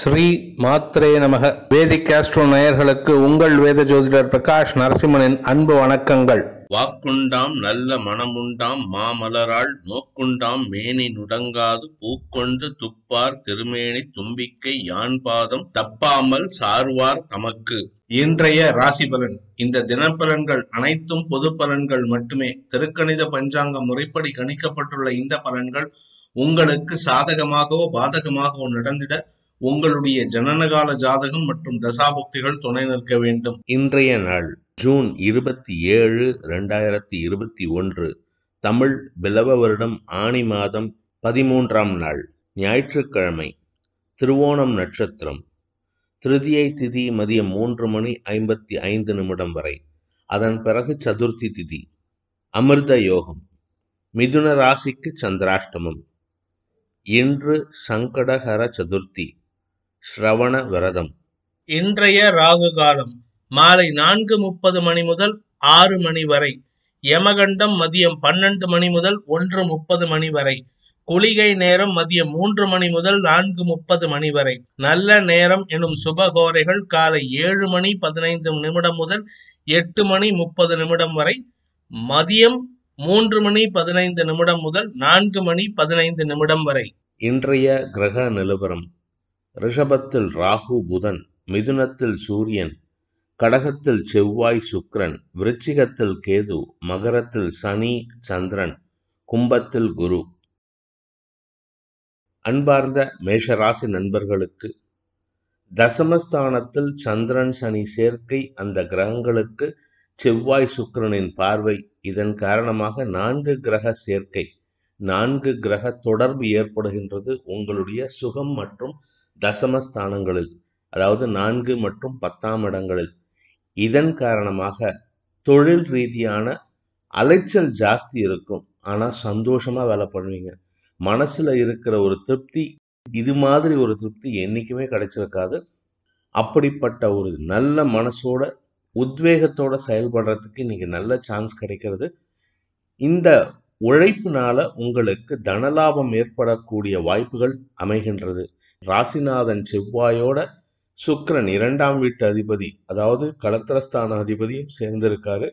ஸ்ரீ மாத்ரே நமக வேதிக் காஸ்ட்ரோ நேயர்களுக்கு உங்கள் வேத ஜோதிடர் பிரகாஷ் நரசிம்மனின் அன்பு வணக்கங்கள் வாக்குண்டாம் நல்ல மனமுண்டாம் மாமலரால் நோக்குண்டாம் மேனி நுடங்காது பூக்கொண்டு துப்பார் திருமேனி தும்பிக்கை யான் பாதம் தப்பாமல் சார்வார் தமக்கு இன்றைய ராசி பலன் இந்த தினப்பலன்கள் அனைத்தும் பொது பலன்கள் மட்டுமே திருக்கணித பஞ்சாங்க முறைப்படி கணிக்கப்பட்டுள்ள இந்த பலன்கள் உங்களுக்கு சாதகமாகவோ பாதகமாகவோ நடந்திட உங்களுடைய ஜனனகால ஜாதகம் மற்றும் தசாபக்திகள் துணை நிற்க வேண்டும் இன்றைய நாள் ஜூன் இருபத்தி ஏழு ரெண்டாயிரத்தி இருபத்தி ஒன்று தமிழ் பிலவ வருடம் ஆணி மாதம் பதிமூன்றாம் நாள் ஞாயிற்றுக்கிழமை திருவோணம் நட்சத்திரம் திருதியை திதி மதியம் மூன்று மணி ஐம்பத்தி ஐந்து நிமிடம் வரை அதன் பிறகு சதுர்த்தி திதி அமிர்த யோகம் மிதுன ராசிக்கு சந்திராஷ்டமம் இன்று சங்கடகர சதுர்த்தி ஸ்ரவண விரதம் இன்றைய ராகு காலம் மாலை நான்கு முப்பது மணி முதல் ஆறு மணி வரை யமகண்டம் மதியம் பன்னெண்டு மணி முதல் ஒன்று முப்பது மணி வரை குளிகை நேரம் மதியம் மூன்று மணி முதல் நான்கு முப்பது மணி வரை நல்ல நேரம் எனும் சுபகோரைகள் காலை ஏழு மணி பதினைந்து நிமிடம் முதல் எட்டு மணி முப்பது நிமிடம் வரை மதியம் மூன்று மணி பதினைந்து நிமிடம் முதல் நான்கு மணி பதினைந்து நிமிடம் வரை இன்றைய கிரக நிலவரம் ரிஷபத்தில் ராகு புதன் மிதுனத்தில் சூரியன் கடகத்தில் செவ்வாய் சுக்ரன் விருச்சிகத்தில் கேது மகரத்தில் சனி சந்திரன் கும்பத்தில் குரு அன்பார்ந்த மேஷராசி நண்பர்களுக்கு தசமஸ்தானத்தில் சந்திரன் சனி சேர்க்கை அந்த கிரகங்களுக்கு செவ்வாய் சுக்கிரனின் பார்வை இதன் காரணமாக நான்கு கிரக சேர்க்கை நான்கு கிரக தொடர்பு ஏற்படுகின்றது உங்களுடைய சுகம் மற்றும் தசமஸ்தானங்களில் அதாவது நான்கு மற்றும் பத்தாம் இடங்களில் இதன் காரணமாக தொழில் ரீதியான அலைச்சல் ஜாஸ்தி இருக்கும் ஆனால் சந்தோஷமாக வேலை பண்ணுவீங்க மனசில் இருக்கிற ஒரு திருப்தி இது மாதிரி ஒரு திருப்தி என்றைக்குமே கிடைச்சிருக்காது அப்படிப்பட்ட ஒரு நல்ல மனசோட உத்வேகத்தோட செயல்படுறதுக்கு இன்றைக்கி நல்ல சான்ஸ் கிடைக்கிறது இந்த உழைப்பினால் உங்களுக்கு தனலாபம் ஏற்படக்கூடிய வாய்ப்புகள் அமைகின்றது ராசிநாதன் செவ்வாயோட சுக்ரன் இரண்டாம் வீட்டு அதிபதி அதாவது கலத்திரஸ்தான அதிபதியும் சேர்ந்திருக்காரு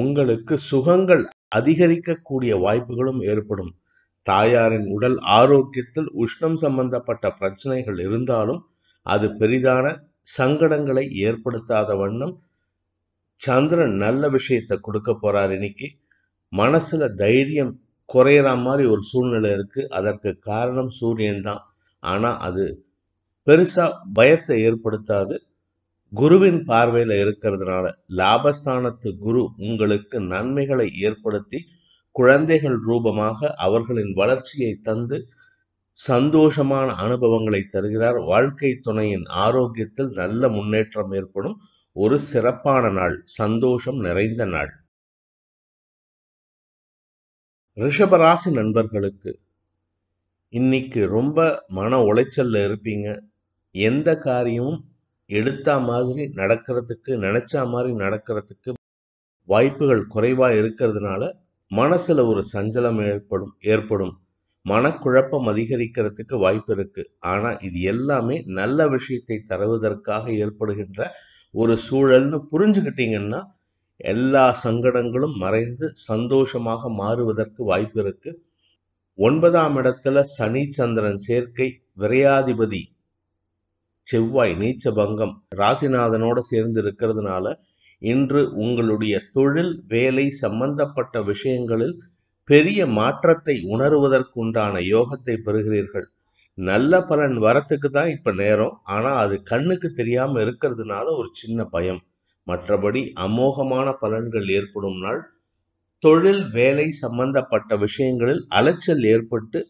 உங்களுக்கு சுகங்கள் அதிகரிக்கக்கூடிய வாய்ப்புகளும் ஏற்படும் தாயாரின் உடல் ஆரோக்கியத்தில் உஷ்ணம் சம்பந்தப்பட்ட பிரச்சனைகள் இருந்தாலும் அது பெரிதான சங்கடங்களை ஏற்படுத்தாத வண்ணம் சந்திரன் நல்ல விஷயத்தை கொடுக்க போறார் இன்னைக்கு மனசுல தைரியம் குறையற மாதிரி ஒரு சூழ்நிலை இருக்கு அதற்கு காரணம் சூரியன் தான் ஆனால் அது பெருசாக பயத்தை ஏற்படுத்தாது குருவின் பார்வையில் இருக்கிறதுனால லாபஸ்தானத்து குரு உங்களுக்கு நன்மைகளை ஏற்படுத்தி குழந்தைகள் ரூபமாக அவர்களின் வளர்ச்சியை தந்து சந்தோஷமான அனுபவங்களை தருகிறார் வாழ்க்கை துணையின் ஆரோக்கியத்தில் நல்ல முன்னேற்றம் ஏற்படும் ஒரு சிறப்பான நாள் சந்தோஷம் நிறைந்த நாள் ரிஷபராசி நண்பர்களுக்கு இன்னைக்கு ரொம்ப மன உளைச்சலில் இருப்பீங்க எந்த காரியமும் எடுத்த மாதிரி நடக்கிறதுக்கு நினச்சா மாதிரி நடக்கிறதுக்கு வாய்ப்புகள் குறைவாக இருக்கிறதுனால மனசில் ஒரு சஞ்சலம் ஏற்படும் ஏற்படும் மனக்குழப்பம் அதிகரிக்கிறதுக்கு வாய்ப்பு இருக்குது ஆனால் இது எல்லாமே நல்ல விஷயத்தை தருவதற்காக ஏற்படுகின்ற ஒரு சூழல்னு புரிஞ்சுக்கிட்டீங்கன்னா எல்லா சங்கடங்களும் மறைந்து சந்தோஷமாக மாறுவதற்கு வாய்ப்பு இருக்குது ஒன்பதாம் இடத்துல சனி சந்திரன் சேர்க்கை விரையாதிபதி செவ்வாய் நீச்ச பங்கம் ராசிநாதனோட சேர்ந்து இருக்கிறதுனால இன்று உங்களுடைய தொழில் வேலை சம்பந்தப்பட்ட விஷயங்களில் பெரிய மாற்றத்தை உணர்வதற்குண்டான யோகத்தை பெறுகிறீர்கள் நல்ல பலன் வரத்துக்கு தான் இப்போ நேரம் ஆனால் அது கண்ணுக்கு தெரியாமல் இருக்கிறதுனால ஒரு சின்ன பயம் மற்றபடி அமோகமான பலன்கள் ஏற்படும் நாள் தொழில் வேலை சம்பந்தப்பட்ட விஷயங்களில் அலைச்சல் ஏற்பட்டு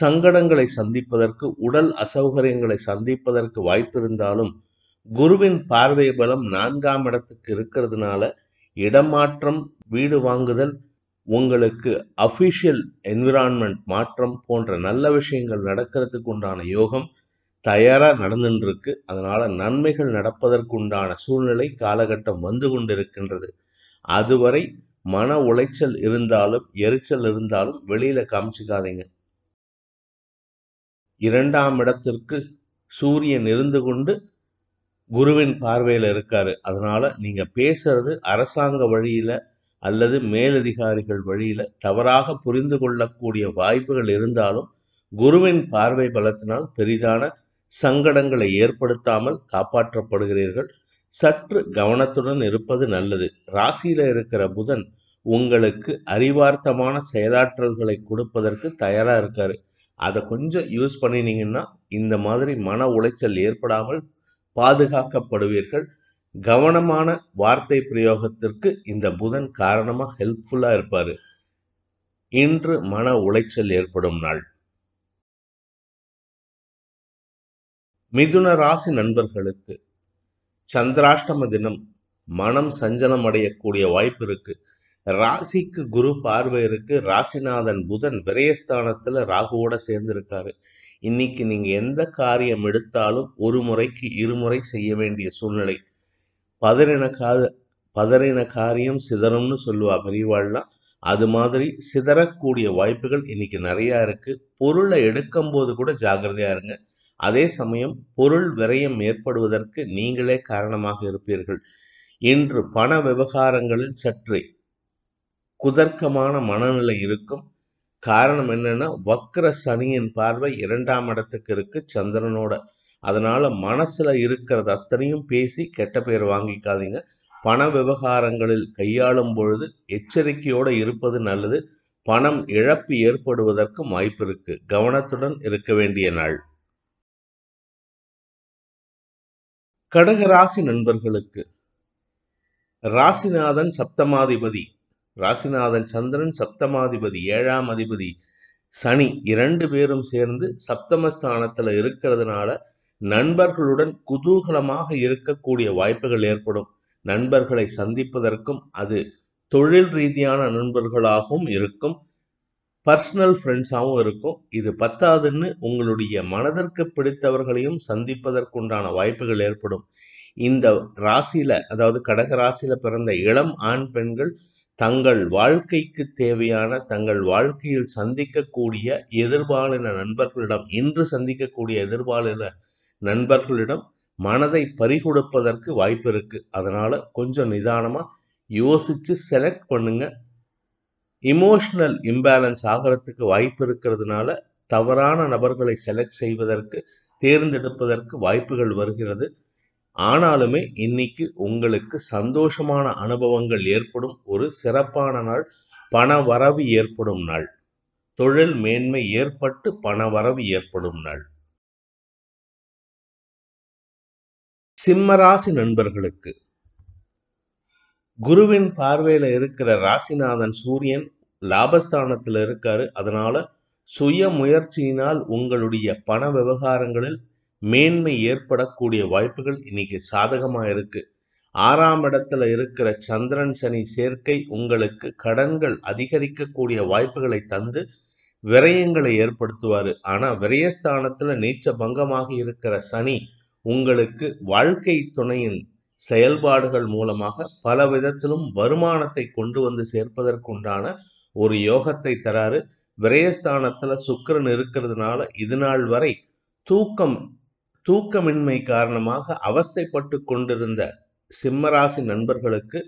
சங்கடங்களை சந்திப்பதற்கு உடல் அசௌகரியங்களை சந்திப்பதற்கு வாய்ப்பு இருந்தாலும் குருவின் பார்வை பலம் நான்காம் இடத்துக்கு இருக்கிறதுனால இடமாற்றம் வீடு வாங்குதல் உங்களுக்கு அஃபிஷியல் என்விரான்மெண்ட் மாற்றம் போன்ற நல்ல விஷயங்கள் நடக்கிறதுக்கு உண்டான யோகம் தயாராக நடந்துருக்கு அதனால் நன்மைகள் நடப்பதற்குண்டான சூழ்நிலை காலகட்டம் வந்து கொண்டிருக்கின்றது அதுவரை மன உளைச்சல் இருந்தாலும் எரிச்சல் இருந்தாலும் வெளியில் காமிச்சிக்காதீங்க இரண்டாம் இடத்திற்கு சூரியன் இருந்து கொண்டு குருவின் பார்வையில் இருக்காரு அதனால் நீங்கள் பேசுறது அரசாங்க வழியில் அல்லது மேலதிகாரிகள் வழியில் தவறாக புரிந்து கொள்ளக்கூடிய வாய்ப்புகள் இருந்தாலும் குருவின் பார்வை பலத்தினால் பெரிதான சங்கடங்களை ஏற்படுத்தாமல் காப்பாற்றப்படுகிறீர்கள் சற்று கவனத்துடன் இருப்பது நல்லது ராசியில் இருக்கிற புதன் உங்களுக்கு அறிவார்த்தமான செயலாற்றல்களை கொடுப்பதற்கு தயாராக இருக்கார் அதை கொஞ்சம் யூஸ் பண்ணினீங்கன்னா இந்த மாதிரி மன உளைச்சல் ஏற்படாமல் பாதுகாக்கப்படுவீர்கள் கவனமான வார்த்தை பிரயோகத்திற்கு இந்த புதன் காரணமாக ஹெல்ப்ஃபுல்லாக இருப்பார் இன்று மன உளைச்சல் ஏற்படும் நாள் மிதுன ராசி நண்பர்களுக்கு சந்திராஷ்டம தினம் மனம் சஞ்சலம் அடையக்கூடிய வாய்ப்பு இருக்கு ராசிக்கு குரு பார்வை இருக்கு ராசிநாதன் புதன் விரயஸ்தானத்துல ராகுவோட சேர்ந்திருக்காரு இன்னைக்கு நீங்க எந்த காரியம் எடுத்தாலும் ஒரு முறைக்கு இருமுறை செய்ய வேண்டிய சூழ்நிலை பதறின கா பதறின காரியம் சிதறும்னு சொல்லுவா பெரியவாள்லாம் அது மாதிரி சிதறக்கூடிய வாய்ப்புகள் இன்னைக்கு நிறையா இருக்கு பொருளை எடுக்கும் போது கூட ஜாகிரதையா இருங்க அதே சமயம் பொருள் விரயம் ஏற்படுவதற்கு நீங்களே காரணமாக இருப்பீர்கள் இன்று பண விவகாரங்களில் சற்று குதர்க்கமான மனநிலை இருக்கும் காரணம் என்னன்னா வக்ர சனியின் பார்வை இரண்டாம் இடத்துக்கு இருக்கு சந்திரனோட அதனால மனசுல இருக்கிறது அத்தனையும் பேசி கெட்ட பேர் வாங்கிக்காதீங்க பண விவகாரங்களில் கையாளும் பொழுது எச்சரிக்கையோடு இருப்பது நல்லது பணம் இழப்பு ஏற்படுவதற்கும் வாய்ப்பு இருக்கு கவனத்துடன் இருக்க வேண்டிய நாள் கடகராசி நண்பர்களுக்கு ராசிநாதன் சப்தமாதிபதி ராசிநாதன் சந்திரன் சப்தமாதிபதி ஏழாம் அதிபதி சனி இரண்டு பேரும் சேர்ந்து சப்தமஸ்தானத்தில் இருக்கிறதுனால நண்பர்களுடன் குதூகலமாக இருக்கக்கூடிய வாய்ப்புகள் ஏற்படும் நண்பர்களை சந்திப்பதற்கும் அது தொழில் ரீதியான நண்பர்களாகவும் இருக்கும் பர்சனல் ஃப்ரெண்ட்ஸாகவும் இருக்கும் இது பத்தாதுன்னு உங்களுடைய மனதிற்கு பிடித்தவர்களையும் சந்திப்பதற்குண்டான வாய்ப்புகள் ஏற்படும் இந்த ராசியில் அதாவது கடக ராசியில் பிறந்த இளம் ஆண் பெண்கள் தங்கள் வாழ்க்கைக்கு தேவையான தங்கள் வாழ்க்கையில் சந்திக்கக்கூடிய எதிர்பாலின நண்பர்களிடம் இன்று சந்திக்கக்கூடிய எதிர்பாலின நண்பர்களிடம் மனதை பறிகொடுப்பதற்கு வாய்ப்பு இருக்குது அதனால் கொஞ்சம் நிதானமாக யோசித்து செலக்ட் பண்ணுங்கள் இமோஷ்னல் இம்பேலன்ஸ் ஆகிறதுக்கு வாய்ப்பு இருக்கிறதுனால தவறான நபர்களை செலக்ட் செய்வதற்கு தேர்ந்தெடுப்பதற்கு வாய்ப்புகள் வருகிறது ஆனாலுமே இன்னைக்கு உங்களுக்கு சந்தோஷமான அனுபவங்கள் ஏற்படும் ஒரு சிறப்பான நாள் பண வரவு ஏற்படும் நாள் தொழில் மேன்மை ஏற்பட்டு பண வரவு ஏற்படும் நாள் சிம்மராசி நண்பர்களுக்கு குருவின் பார்வையில இருக்கிற ராசிநாதன் சூரியன் லாபஸ்தானத்தில் இருக்கார் அதனால் சுய முயற்சியினால் உங்களுடைய பண விவகாரங்களில் மேன்மை ஏற்படக்கூடிய வாய்ப்புகள் இன்னைக்கு சாதகமாக இருக்குது ஆறாம் இடத்துல இருக்கிற சந்திரன் சனி சேர்க்கை உங்களுக்கு கடன்கள் அதிகரிக்கக்கூடிய வாய்ப்புகளை தந்து விரயங்களை ஏற்படுத்துவார் ஆனால் விரயஸ்தானத்தில் நீச்ச பங்கமாக இருக்கிற சனி உங்களுக்கு வாழ்க்கை துணையின் செயல்பாடுகள் மூலமாக பல விதத்திலும் வருமானத்தை கொண்டு வந்து சேர்ப்பதற்குண்டான ஒரு யோகத்தை தராரு விரயஸ்தானத்தில் சுக்கரன் இருக்கிறதுனால இது நாள் வரை தூக்கம் தூக்கமின்மை காரணமாக அவஸ்தைப்பட்டு கொண்டிருந்த சிம்மராசி நண்பர்களுக்கு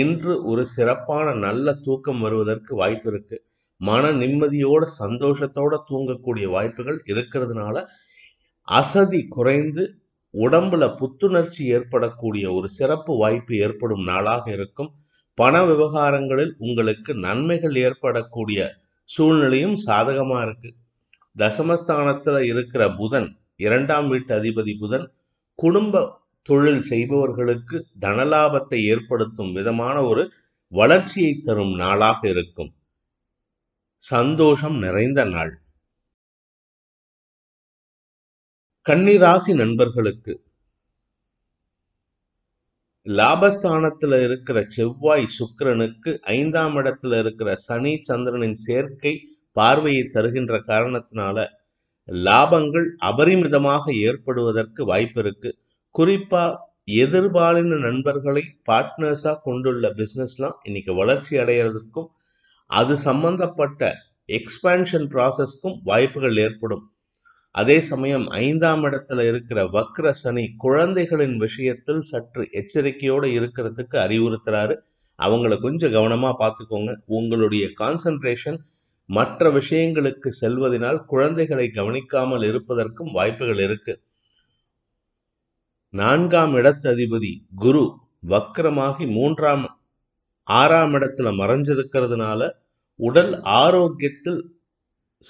இன்று ஒரு சிறப்பான நல்ல தூக்கம் வருவதற்கு வாய்ப்பு இருக்கு மன நிம்மதியோட சந்தோஷத்தோட தூங்கக்கூடிய வாய்ப்புகள் இருக்கிறதுனால அசதி குறைந்து உடம்புல புத்துணர்ச்சி ஏற்படக்கூடிய ஒரு சிறப்பு வாய்ப்பு ஏற்படும் நாளாக இருக்கும் பண விவகாரங்களில் உங்களுக்கு நன்மைகள் ஏற்படக்கூடிய சூழ்நிலையும் சாதகமாக இருக்கு தசமஸ்தானத்தில் இருக்கிற புதன் இரண்டாம் வீட்டு அதிபதி புதன் குடும்ப தொழில் செய்பவர்களுக்கு தனலாபத்தை ஏற்படுத்தும் விதமான ஒரு வளர்ச்சியை தரும் நாளாக இருக்கும் சந்தோஷம் நிறைந்த நாள் கன்னிராசி நண்பர்களுக்கு லாபஸ்தானத்தில் இருக்கிற செவ்வாய் சுக்கிரனுக்கு ஐந்தாம் இடத்துல இருக்கிற சனி சந்திரனின் சேர்க்கை பார்வையை தருகின்ற காரணத்தினால லாபங்கள் அபரிமிதமாக ஏற்படுவதற்கு வாய்ப்பு இருக்கு குறிப்பா எதிர்பாலின நண்பர்களை பார்ட்னர்ஸாக கொண்டுள்ள பிஸ்னஸ்லாம் இன்னைக்கு வளர்ச்சி அடைகிறதுக்கும் அது சம்பந்தப்பட்ட எக்ஸ்பேன்ஷன் ப்ராசஸ்க்கும் வாய்ப்புகள் ஏற்படும் அதே சமயம் ஐந்தாம் இடத்துல இருக்கிற வக்ர சனி குழந்தைகளின் விஷயத்தில் சற்று எச்சரிக்கையோடு இருக்கிறதுக்கு அறிவுறுத்துறாரு அவங்கள கொஞ்சம் கவனமாக பார்த்துக்கோங்க உங்களுடைய கான்சன்ட்ரேஷன் மற்ற விஷயங்களுக்கு செல்வதனால் குழந்தைகளை கவனிக்காமல் இருப்பதற்கும் வாய்ப்புகள் இருக்கு நான்காம் இடத்து அதிபதி குரு வக்கரமாகி மூன்றாம் ஆறாம் இடத்துல மறைஞ்சிருக்கிறதுனால உடல் ஆரோக்கியத்தில்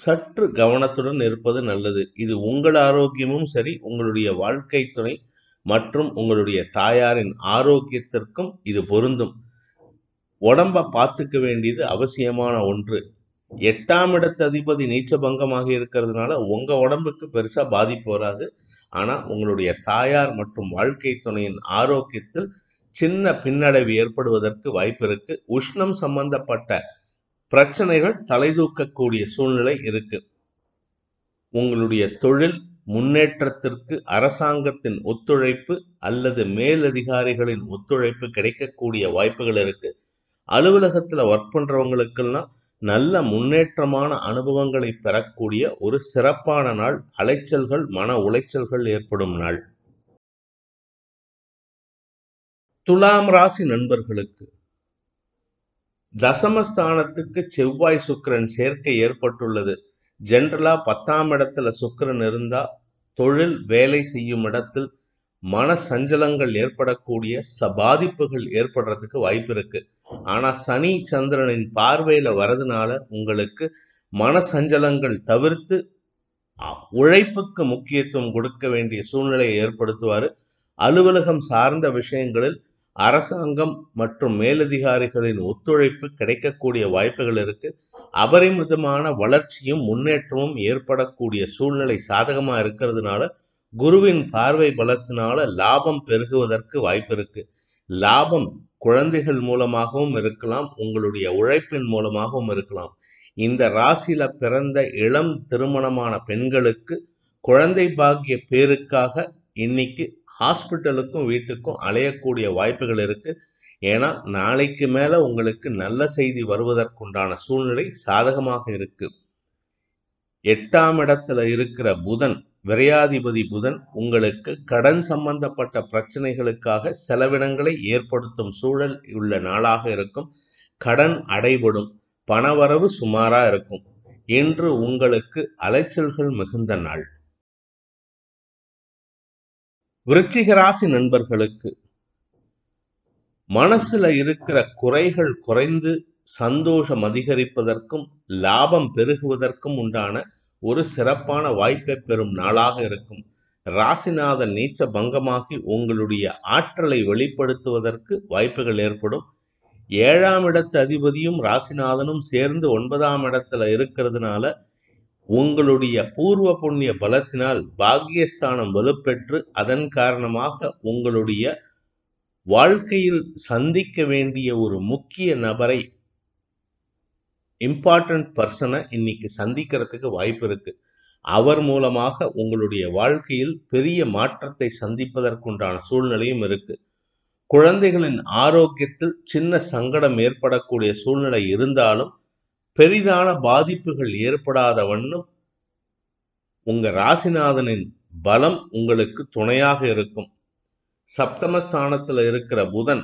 சற்று கவனத்துடன் இருப்பது நல்லது இது உங்கள் ஆரோக்கியமும் சரி உங்களுடைய வாழ்க்கை துணை மற்றும் உங்களுடைய தாயாரின் ஆரோக்கியத்திற்கும் இது பொருந்தும் உடம்பை பார்த்துக்க வேண்டியது அவசியமான ஒன்று எட்டாம் இடத்து அதிபதி நீச்ச பங்கமாக இருக்கிறதுனால உங்கள் உடம்புக்கு பெருசாக பாதிப்பு வராது ஆனால் உங்களுடைய தாயார் மற்றும் வாழ்க்கை துணையின் ஆரோக்கியத்தில் சின்ன பின்னடைவு ஏற்படுவதற்கு வாய்ப்பு இருக்கு உஷ்ணம் சம்பந்தப்பட்ட பிரச்சனைகள் தலை தூக்கக்கூடிய சூழ்நிலை இருக்கு உங்களுடைய தொழில் முன்னேற்றத்திற்கு அரசாங்கத்தின் ஒத்துழைப்பு அல்லது மேலதிகாரிகளின் ஒத்துழைப்பு கிடைக்கக்கூடிய வாய்ப்புகள் இருக்கு அலுவலகத்தில் ஒர்க் பண்ணுறவங்களுக்கெல்லாம் நல்ல முன்னேற்றமான அனுபவங்களை பெறக்கூடிய ஒரு சிறப்பான நாள் அலைச்சல்கள் மன உளைச்சல்கள் ஏற்படும் நாள் துலாம் ராசி நண்பர்களுக்கு தசமஸ்தானத்துக்கு செவ்வாய் சுக்கரன் சேர்க்கை ஏற்பட்டுள்ளது ஜென்ரலாக பத்தாம் இடத்துல சுக்கரன் இருந்தால் தொழில் வேலை செய்யும் இடத்தில் மன சஞ்சலங்கள் ஏற்படக்கூடிய ச பாதிப்புகள் ஏற்படுறதுக்கு வாய்ப்பு இருக்கு ஆனால் சனி சந்திரனின் பார்வையில் வரதுனால உங்களுக்கு மன சஞ்சலங்கள் தவிர்த்து உழைப்புக்கு முக்கியத்துவம் கொடுக்க வேண்டிய சூழ்நிலையை ஏற்படுத்துவார் அலுவலகம் சார்ந்த விஷயங்களில் அரசாங்கம் மற்றும் மேலதிகாரிகளின் ஒத்துழைப்பு கிடைக்கக்கூடிய வாய்ப்புகள் இருக்கு அபரிமிதமான வளர்ச்சியும் முன்னேற்றமும் ஏற்படக்கூடிய சூழ்நிலை சாதகமாக இருக்கிறதுனால குருவின் பார்வை பலத்தினால லாபம் பெருகுவதற்கு வாய்ப்பு இருக்கு லாபம் குழந்தைகள் மூலமாகவும் இருக்கலாம் உங்களுடைய உழைப்பின் மூலமாகவும் இருக்கலாம் இந்த ராசியில பிறந்த இளம் திருமணமான பெண்களுக்கு குழந்தை பாக்கிய பேருக்காக இன்னைக்கு ஹாஸ்பிட்டலுக்கும் வீட்டுக்கும் அலையக்கூடிய வாய்ப்புகள் இருக்குது ஏன்னா நாளைக்கு மேலே உங்களுக்கு நல்ல செய்தி வருவதற்குண்டான சூழ்நிலை சாதகமாக இருக்குது எட்டாம் இடத்துல இருக்கிற புதன் விரையாதிபதி புதன் உங்களுக்கு கடன் சம்பந்தப்பட்ட பிரச்சனைகளுக்காக செலவினங்களை ஏற்படுத்தும் சூழல் உள்ள நாளாக இருக்கும் கடன் அடைபடும் பணவரவு சுமாராக இருக்கும் இன்று உங்களுக்கு அலைச்சல்கள் மிகுந்த நாள் விருச்சிக ராசி நண்பர்களுக்கு மனசுல இருக்கிற குறைகள் குறைந்து சந்தோஷம் அதிகரிப்பதற்கும் லாபம் பெருகுவதற்கும் உண்டான ஒரு சிறப்பான வாய்ப்பை பெறும் நாளாக இருக்கும் ராசிநாதன் நீச்ச பங்கமாகி உங்களுடைய ஆற்றலை வெளிப்படுத்துவதற்கு வாய்ப்புகள் ஏற்படும் ஏழாம் இடத்து அதிபதியும் ராசிநாதனும் சேர்ந்து ஒன்பதாம் இடத்துல இருக்கிறதுனால உங்களுடைய பூர்வ புண்ணிய பலத்தினால் பாக்கியஸ்தானம் வலுப்பெற்று அதன் காரணமாக உங்களுடைய வாழ்க்கையில் சந்திக்க வேண்டிய ஒரு முக்கிய நபரை இம்பார்ட்டன்ட் பர்சனை இன்னைக்கு சந்திக்கிறதுக்கு வாய்ப்பு இருக்கு அவர் மூலமாக உங்களுடைய வாழ்க்கையில் பெரிய மாற்றத்தை சந்திப்பதற்குண்டான சூழ்நிலையும் இருக்கு குழந்தைகளின் ஆரோக்கியத்தில் சின்ன சங்கடம் ஏற்படக்கூடிய சூழ்நிலை இருந்தாலும் பெரிதான பாதிப்புகள் ஏற்படாத வண்ணம் உங்க ராசிநாதனின் பலம் உங்களுக்கு துணையாக இருக்கும் சப்தமஸ்தானத்தில் இருக்கிற புதன்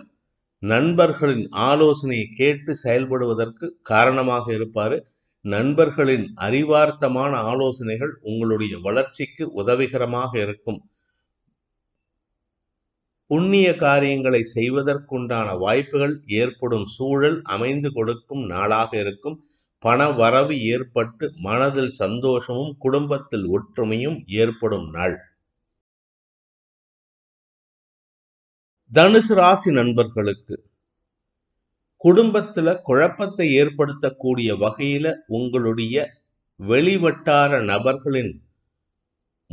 நண்பர்களின் ஆலோசனையை கேட்டு செயல்படுவதற்கு காரணமாக இருப்பார் நண்பர்களின் அறிவார்த்தமான ஆலோசனைகள் உங்களுடைய வளர்ச்சிக்கு உதவிகரமாக இருக்கும் புண்ணிய காரியங்களை செய்வதற்குண்டான வாய்ப்புகள் ஏற்படும் சூழல் அமைந்து கொடுக்கும் நாளாக இருக்கும் பண வரவு ஏற்பட்டு மனதில் சந்தோஷமும் குடும்பத்தில் ஒற்றுமையும் ஏற்படும் நாள் தனுசு ராசி நண்பர்களுக்கு குடும்பத்தில் குழப்பத்தை ஏற்படுத்தக்கூடிய வகையில் உங்களுடைய வெளிவட்டார நபர்களின்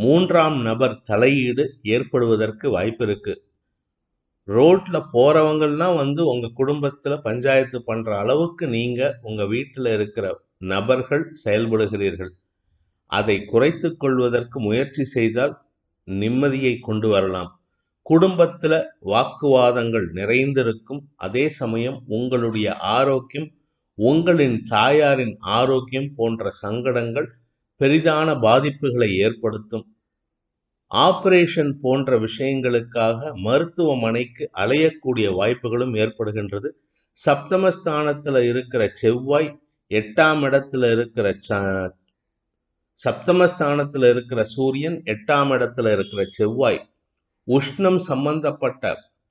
மூன்றாம் நபர் தலையீடு ஏற்படுவதற்கு வாய்ப்பு இருக்குது ரோட்டில் போறவங்கன்னா வந்து உங்கள் குடும்பத்தில் பஞ்சாயத்து பண்ணுற அளவுக்கு நீங்கள் உங்கள் வீட்டில் இருக்கிற நபர்கள் செயல்படுகிறீர்கள் அதை குறைத்து கொள்வதற்கு முயற்சி செய்தால் நிம்மதியை கொண்டு வரலாம் குடும்பத்தில் வாக்குவாதங்கள் நிறைந்திருக்கும் அதே சமயம் உங்களுடைய ஆரோக்கியம் உங்களின் தாயாரின் ஆரோக்கியம் போன்ற சங்கடங்கள் பெரிதான பாதிப்புகளை ஏற்படுத்தும் ஆப்ரேஷன் போன்ற விஷயங்களுக்காக மருத்துவமனைக்கு அலையக்கூடிய வாய்ப்புகளும் ஏற்படுகின்றது சப்தமஸ்தானத்தில் இருக்கிற செவ்வாய் எட்டாம் இடத்துல இருக்கிற ச சப்தமஸ்தானத்தில் இருக்கிற சூரியன் எட்டாம் இடத்துல இருக்கிற செவ்வாய் உஷ்ணம் சம்பந்தப்பட்ட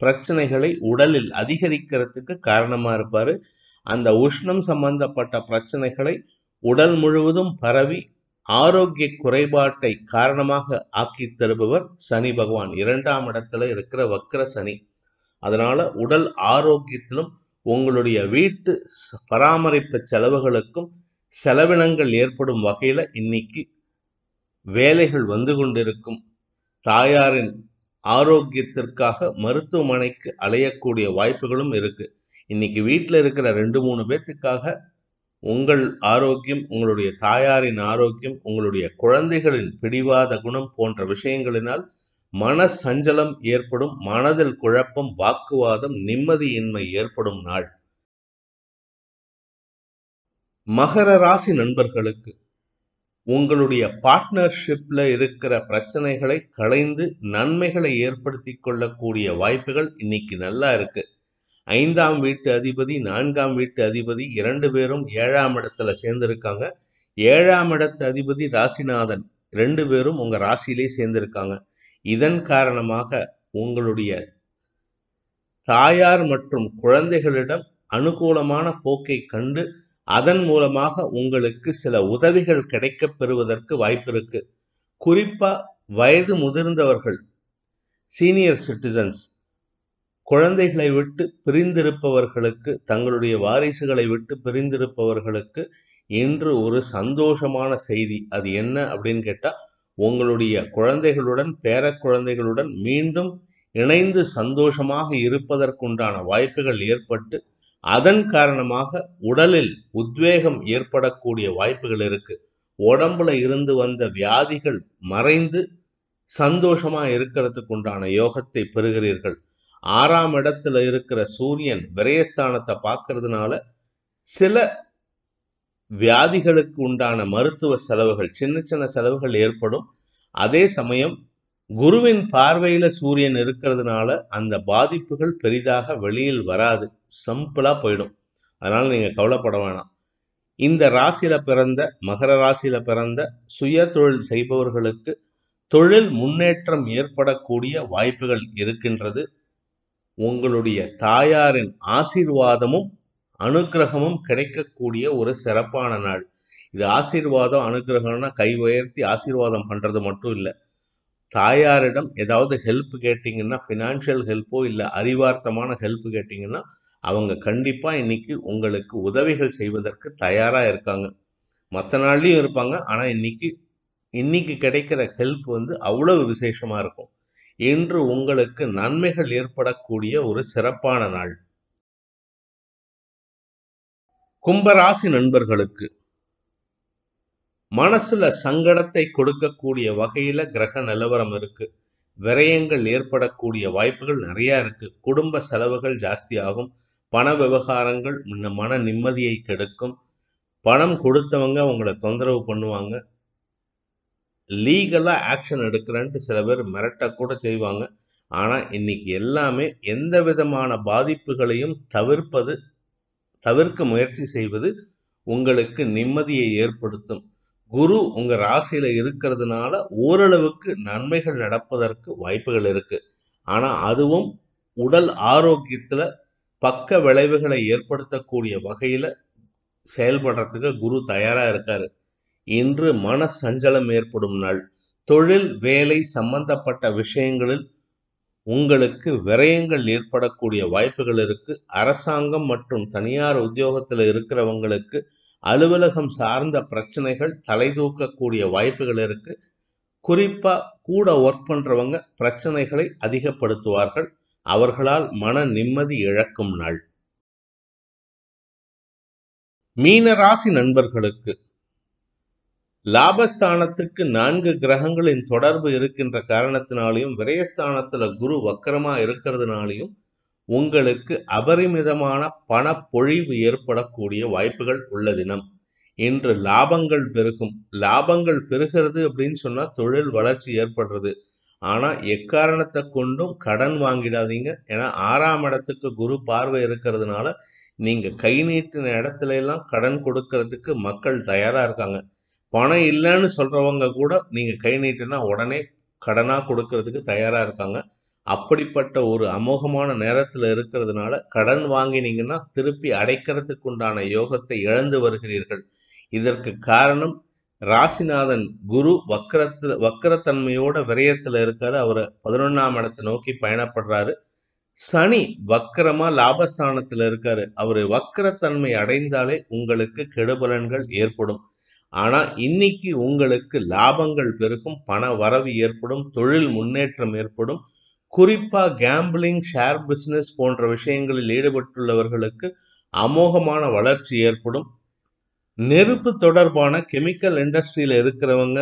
பிரச்சனைகளை உடலில் அதிகரிக்கிறதுக்கு காரணமாக இருப்பார் அந்த உஷ்ணம் சம்பந்தப்பட்ட பிரச்சனைகளை உடல் முழுவதும் பரவி ஆரோக்கிய குறைபாட்டை காரணமாக ஆக்கி தருபவர் சனி பகவான் இரண்டாம் இடத்துல இருக்கிற வக்கர சனி அதனால் உடல் ஆரோக்கியத்திலும் உங்களுடைய வீட்டு பராமரிப்பு செலவுகளுக்கும் செலவினங்கள் ஏற்படும் வகையில் இன்னைக்கு வேலைகள் வந்து கொண்டிருக்கும் தாயாரின் ஆரோக்கியத்திற்காக மருத்துவமனைக்கு அலையக்கூடிய வாய்ப்புகளும் இருக்குது இன்னைக்கு வீட்டில் இருக்கிற ரெண்டு மூணு பேர்த்துக்காக உங்கள் ஆரோக்கியம் உங்களுடைய தாயாரின் ஆரோக்கியம் உங்களுடைய குழந்தைகளின் பிடிவாத குணம் போன்ற விஷயங்களினால் மன சஞ்சலம் ஏற்படும் மனதில் குழப்பம் வாக்குவாதம் நிம்மதியின்மை ஏற்படும் நாள் மகர ராசி நண்பர்களுக்கு உங்களுடைய பார்ட்னர்ஷிப்ல இருக்கிற பிரச்சனைகளை களைந்து நன்மைகளை ஏற்படுத்தி கொள்ளக்கூடிய வாய்ப்புகள் இன்னைக்கு நல்லா இருக்கு ஐந்தாம் வீட்டு அதிபதி நான்காம் வீட்டு அதிபதி இரண்டு பேரும் ஏழாம் இடத்துல சேர்ந்திருக்காங்க ஏழாம் இடத்து அதிபதி ராசிநாதன் ரெண்டு பேரும் உங்கள் ராசியிலே சேர்ந்திருக்காங்க இதன் காரணமாக உங்களுடைய தாயார் மற்றும் குழந்தைகளிடம் அனுகூலமான போக்கை கண்டு அதன் மூலமாக உங்களுக்கு சில உதவிகள் கிடைக்க பெறுவதற்கு வாய்ப்பு இருக்கு குறிப்பா வயது முதிர்ந்தவர்கள் சீனியர் சிட்டிசன்ஸ் குழந்தைகளை விட்டு பிரிந்திருப்பவர்களுக்கு தங்களுடைய வாரிசுகளை விட்டு பிரிந்திருப்பவர்களுக்கு இன்று ஒரு சந்தோஷமான செய்தி அது என்ன அப்படின்னு கேட்டால் உங்களுடைய குழந்தைகளுடன் பேர குழந்தைகளுடன் மீண்டும் இணைந்து சந்தோஷமாக இருப்பதற்குண்டான வாய்ப்புகள் ஏற்பட்டு அதன் காரணமாக உடலில் உத்வேகம் ஏற்படக்கூடிய வாய்ப்புகள் இருக்கு உடம்புல இருந்து வந்த வியாதிகள் மறைந்து சந்தோஷமா இருக்கிறதுக்கு உண்டான யோகத்தை பெறுகிறீர்கள் ஆறாம் இடத்துல இருக்கிற சூரியன் விரயஸ்தானத்தை பார்க்கறதுனால சில வியாதிகளுக்கு உண்டான மருத்துவ செலவுகள் சின்ன சின்ன செலவுகள் ஏற்படும் அதே சமயம் குருவின் பார்வையில் சூரியன் இருக்கிறதுனால அந்த பாதிப்புகள் பெரிதாக வெளியில் வராது சிம்பிளாக போயிடும் அதனால் நீங்கள் கவலைப்பட வேணாம் இந்த ராசியில் பிறந்த மகர ராசியில் பிறந்த சுய தொழில் செய்பவர்களுக்கு தொழில் முன்னேற்றம் ஏற்படக்கூடிய வாய்ப்புகள் இருக்கின்றது உங்களுடைய தாயாரின் ஆசீர்வாதமும் அனுகிரகமும் கிடைக்கக்கூடிய ஒரு சிறப்பான நாள் இது ஆசீர்வாதம் அனுகிரகம்னா கை உயர்த்தி ஆசீர்வாதம் பண்ணுறது மட்டும் இல்லை தாயாரிடம் ஏதாவது ஹெல்ப் கேட்டிங்கன்னா ஃபினான்ஷியல் ஹெல்ப்போ இல்லை அறிவார்த்தமான ஹெல்ப் கேட்டிங்கன்னா அவங்க கண்டிப்பாக இன்றைக்கி உங்களுக்கு உதவிகள் செய்வதற்கு தயாராக இருக்காங்க மற்ற நாள்லேயும் இருப்பாங்க ஆனால் இன்றைக்கி இன்றைக்கி கிடைக்கிற ஹெல்ப் வந்து அவ்வளவு விசேஷமாக இருக்கும் இன்று உங்களுக்கு நன்மைகள் ஏற்படக்கூடிய ஒரு சிறப்பான நாள் கும்பராசி நண்பர்களுக்கு மனசுல சங்கடத்தை கொடுக்கக்கூடிய வகையில கிரக நிலவரம் இருக்கு விரயங்கள் ஏற்படக்கூடிய வாய்ப்புகள் நிறைய இருக்கு குடும்ப செலவுகள் ஜாஸ்தியாகும் பண விவகாரங்கள் மன நிம்மதியை கெடுக்கும் பணம் கொடுத்தவங்க உங்களை தொந்தரவு பண்ணுவாங்க லீகலாக ஆக்ஷன் எடுக்கிறேன்ட்டு சில பேர் மிரட்டக்கூட செய்வாங்க ஆனால் இன்றைக்கி எல்லாமே எந்த விதமான பாதிப்புகளையும் தவிர்ப்பது தவிர்க்க முயற்சி செய்வது உங்களுக்கு நிம்மதியை ஏற்படுத்தும் குரு உங்கள் ராசியில் இருக்கிறதுனால ஓரளவுக்கு நன்மைகள் நடப்பதற்கு வாய்ப்புகள் இருக்குது ஆனால் அதுவும் உடல் ஆரோக்கியத்தில் பக்க விளைவுகளை ஏற்படுத்தக்கூடிய வகையில் செயல்படுறதுக்கு குரு தயாராக இருக்கார் இன்று மன சஞ்சலம் ஏற்படும் நாள் தொழில் வேலை சம்பந்தப்பட்ட விஷயங்களில் உங்களுக்கு விரயங்கள் ஏற்படக்கூடிய வாய்ப்புகள் இருக்கு அரசாங்கம் மற்றும் தனியார் உத்தியோகத்தில் இருக்கிறவங்களுக்கு அலுவலகம் சார்ந்த பிரச்சனைகள் தலை தூக்கக்கூடிய வாய்ப்புகள் இருக்கு குறிப்பாக கூட ஒர்க் பண்ணுறவங்க பிரச்சனைகளை அதிகப்படுத்துவார்கள் அவர்களால் மன நிம்மதி இழக்கும் நாள் மீனராசி நண்பர்களுக்கு லாபஸ்தானத்துக்கு நான்கு கிரகங்களின் தொடர்பு இருக்கின்ற காரணத்தினாலையும் விரயஸ்தானத்தில் குரு வக்கரமா இருக்கிறதுனாலையும் உங்களுக்கு அபரிமிதமான பணப்பொழிவு ஏற்படக்கூடிய வாய்ப்புகள் உள்ள தினம் இன்று லாபங்கள் பெருகும் லாபங்கள் பெருகிறது அப்படின்னு சொன்னால் தொழில் வளர்ச்சி ஏற்படுறது ஆனால் எக்காரணத்தை கொண்டும் கடன் வாங்கிடாதீங்க ஏன்னா ஆறாம் இடத்துக்கு குரு பார்வை இருக்கிறதுனால நீங்கள் கை நீட்டின இடத்துல எல்லாம் கடன் கொடுக்கறதுக்கு மக்கள் தயாராக இருக்காங்க பணம் இல்லைன்னு சொல்கிறவங்க கூட நீங்கள் கை நீட்டினா உடனே கடனாக கொடுக்கறதுக்கு தயாராக இருக்காங்க அப்படிப்பட்ட ஒரு அமோகமான நேரத்தில் இருக்கிறதுனால கடன் வாங்கினீங்கன்னா திருப்பி அடைக்கிறதுக்கு உண்டான யோகத்தை இழந்து வருகிறீர்கள் இதற்கு காரணம் ராசிநாதன் குரு வக்கரத்தில் வக்கரத்தன்மையோட விரயத்தில் இருக்காரு அவர் பதினொன்றாம் இடத்தை நோக்கி பயணப்படுறாரு சனி வக்கரமா லாபஸ்தானத்தில் இருக்காரு அவர் வக்கரத்தன்மை அடைந்தாலே உங்களுக்கு கெடுபலன்கள் ஏற்படும் ஆனால் இன்னைக்கு உங்களுக்கு லாபங்கள் பெருகும் பண வரவு ஏற்படும் தொழில் முன்னேற்றம் ஏற்படும் குறிப்பாக கேம்பிளிங் ஷேர் பிஸ்னஸ் போன்ற விஷயங்களில் ஈடுபட்டுள்ளவர்களுக்கு அமோகமான வளர்ச்சி ஏற்படும் நெருப்பு தொடர்பான கெமிக்கல் இண்டஸ்ட்ரியில் இருக்கிறவங்க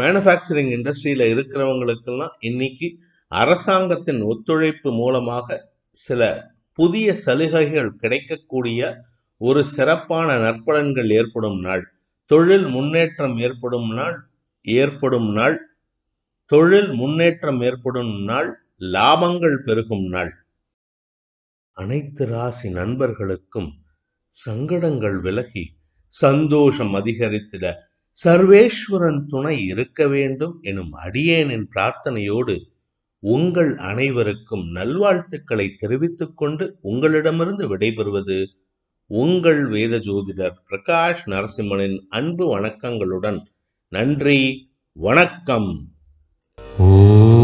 மேனுஃபேக்சரிங் இண்டஸ்ட்ரியில் இருக்கிறவங்களுக்கெல்லாம் இன்னைக்கு அரசாங்கத்தின் ஒத்துழைப்பு மூலமாக சில புதிய சலுகைகள் கிடைக்கக்கூடிய ஒரு சிறப்பான நற்பலன்கள் ஏற்படும் நாள் தொழில் முன்னேற்றம் ஏற்படும் நாள் ஏற்படும் நாள் தொழில் முன்னேற்றம் ஏற்படும் நாள் லாபங்கள் பெருகும் நாள் அனைத்து ராசி நண்பர்களுக்கும் சங்கடங்கள் விலகி சந்தோஷம் அதிகரித்திட சர்வேஸ்வரன் துணை இருக்க வேண்டும் எனும் அடியேனின் பிரார்த்தனையோடு உங்கள் அனைவருக்கும் நல்வாழ்த்துக்களை தெரிவித்துக் கொண்டு உங்களிடமிருந்து விடைபெறுவது உங்கள் வேத ஜோதிடர் பிரகாஷ் நரசிம்மனின் அன்பு வணக்கங்களுடன் நன்றி வணக்கம் ஓ